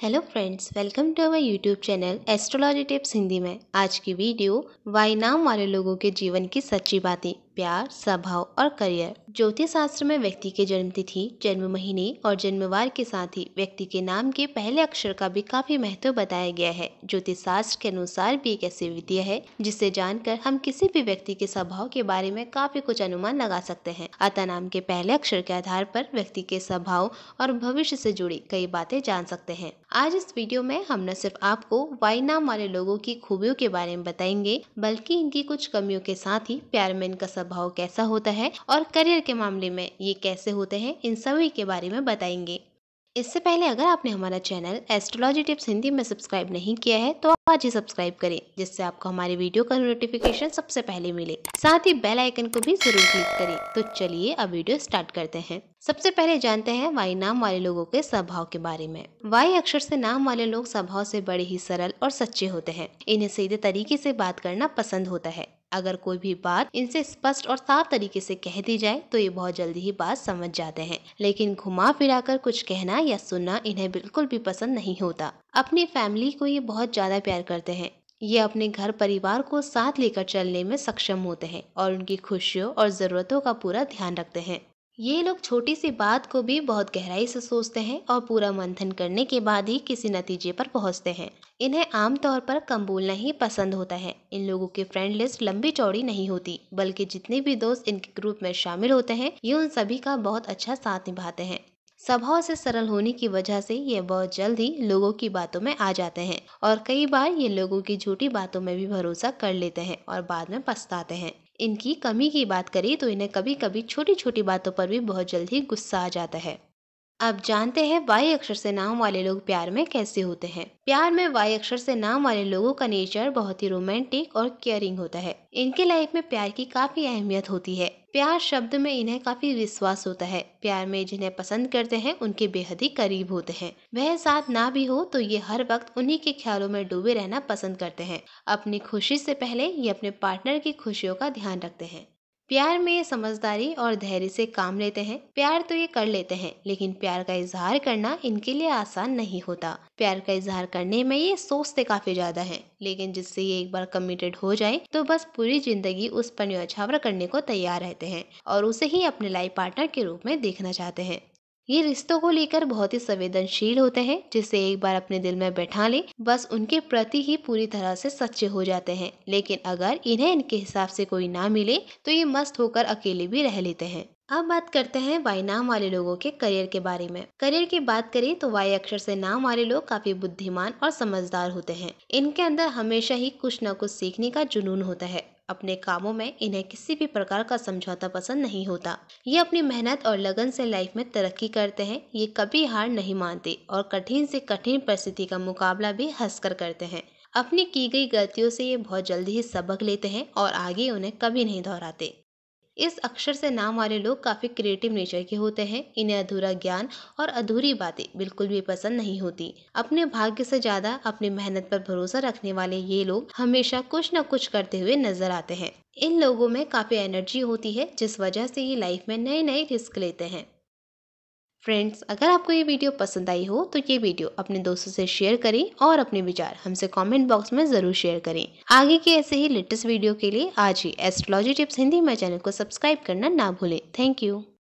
hello friends welcome to our YouTube channel astrology tips Hindi में आज की वीडियो वाई नाम वाले लोगों के जीवन की सच्ची बातें प्यार स्वभाव और करियर ज्योतिष शास्त्र में व्यक्ति के जन्म तिथि जन्म महीने और जन्मवार के साथ ही व्यक्ति के नाम के पहले अक्षर का भी काफी महत्व बताया गया है ज्योतिष शास्त्र के अनुसार भी एक ऐसी विद्या है जिसे जानकर हम किसी भी व्यक्ति के स्वभाव के बारे में काफी कुछ अनुमान लगा सकते हैं अतः नाम के पहले अक्षर के आधार पर व्यक्ति के स्वभाव और भविष्य से जुड़ी कई बातें जान सकते हैं आज इस वीडियो में हम न सिर्फ आपको वाई नाम वाले लोगों की खूबियों के बारे में बताएंगे बल्कि इनकी कुछ कमियों के साथ ही प्यार में इनका स्वभाव कैसा होता है और करियर के मामले में ये कैसे होते हैं इन सभी के बारे में बताएंगे इससे पहले अगर आपने हमारा चैनल एस्ट्रोलॉजी टिप्स हिंदी में सब्सक्राइब नहीं किया है तो आज ही सब्सक्राइब करें जिससे आपको हमारे वीडियो का नोटिफिकेशन सबसे पहले मिले साथ ही बेल आइकन को भी जरूर क्लिक करें तो चलिए अब वीडियो स्टार्ट करते हैं सबसे पहले जानते हैं वाई नाम वाले लोगों के स्वभाव के बारे में वाई अक्षर से नाम वाले लोग स्वभाव से बड़े ही सरल और सच्चे होते हैं इन्हें सीधे तरीके से बात करना पसंद होता है अगर कोई भी बात इनसे स्पष्ट और साफ तरीके से कह दी जाए तो ये बहुत जल्दी ही बात समझ जाते हैं लेकिन घुमा फिरा कर कुछ कहना या सुनना इन्हें बिल्कुल भी पसंद नहीं होता अपनी फैमिली को ये बहुत ज़्यादा प्यार करते हैं ये अपने घर परिवार को साथ लेकर चलने में सक्षम होते हैं और उनकी खुशियों और ज़रूरतों का पूरा ध्यान रखते हैं ये लोग छोटी सी बात को भी बहुत गहराई से सोचते हैं और पूरा मंथन करने के बाद ही किसी नतीजे पर पहुंचते हैं इन्हें आमतौर पर कम बोलना ही पसंद होता है इन लोगों की फ्रेंड लिस्ट लंबी चौड़ी नहीं होती बल्कि जितने भी दोस्त इनके ग्रुप में शामिल होते हैं ये उन सभी का बहुत अच्छा साथ निभाते हैं स्वभाव से सरल होने की वजह से ये बहुत जल्द ही लोगों की बातों में आ जाते हैं और कई बार ये लोगों की झूठी बातों में भी भरोसा कर लेते हैं और बाद में पछताते हैं इनकी कमी की बात करें तो इन्हें कभी कभी छोटी छोटी बातों पर भी बहुत जल्दी गुस्सा आ जाता है अब जानते हैं वाई अक्षर से नाम वाले लोग प्यार में कैसे होते हैं प्यार में वाई अक्षर से नाम वाले लोगों का नेचर बहुत ही रोमांटिक और केयरिंग होता है इनके लाइफ में प्यार की काफी अहमियत होती है प्यार शब्द में इन्हें काफी विश्वास होता है प्यार में जिन्हें पसंद करते हैं उनके बेहद ही करीब होते हैं वह साथ ना भी हो तो ये हर वक्त उन्हीं के ख्यालों में डूबे रहना पसंद करते हैं अपनी खुशी से पहले ये अपने पार्टनर की खुशियों का ध्यान रखते हैं प्यार में समझदारी और धैर्य से काम लेते हैं प्यार तो ये कर लेते हैं लेकिन प्यार का इजहार करना इनके लिए आसान नहीं होता प्यार का इजहार करने में ये सोचते काफी ज्यादा हैं लेकिन जिससे ये एक बार कमिटेड हो जाए तो बस पूरी जिंदगी उस पर न्यौछावर करने को तैयार रहते हैं और उसे ही अपने लाइफ पार्टनर के रूप में देखना चाहते हैं ये रिश्तों को लेकर बहुत ही संवेदनशील होते हैं जिसे एक बार अपने दिल में बैठा ले बस उनके प्रति ही पूरी तरह से सच्चे हो जाते हैं लेकिन अगर इन्हें इनके हिसाब से कोई ना मिले तो ये मस्त होकर अकेले भी रह लेते हैं अब बात करते हैं वाई नाम वाले लोगों के करियर के बारे में करियर की बात करें तो वाई अक्षर से नाम वाले लोग काफी बुद्धिमान और समझदार होते हैं इनके अंदर हमेशा ही कुछ न कुछ सीखने का जुनून होता है अपने कामों में इन्हें किसी भी प्रकार का समझौता पसंद नहीं होता ये अपनी मेहनत और लगन से लाइफ में तरक्की करते हैं ये कभी हार नहीं मानते और कठिन से कठिन परिस्थिति का मुकाबला भी हंसकर करते हैं अपनी की गई गलतियों से ये बहुत जल्दी ही सबक लेते हैं और आगे उन्हें कभी नहीं दोहराते इस अक्षर से नाम वाले लोग काफ़ी क्रिएटिव नेचर के होते हैं इन्हें अधूरा ज्ञान और अधूरी बातें बिल्कुल भी पसंद नहीं होती अपने भाग्य से ज़्यादा अपनी मेहनत पर भरोसा रखने वाले ये लोग हमेशा कुछ न कुछ करते हुए नजर आते हैं इन लोगों में काफ़ी एनर्जी होती है जिस वजह से ये लाइफ में नए नए रिस्क लेते हैं फ्रेंड्स अगर आपको ये वीडियो पसंद आई हो तो ये वीडियो अपने दोस्तों से शेयर करें और अपने विचार हमसे कमेंट बॉक्स में ज़रूर शेयर करें आगे के ऐसे ही लेटेस्ट वीडियो के लिए आज ही astrology tips Hindi my channel को सब्सक्राइब करना ना भूलें थैंक यू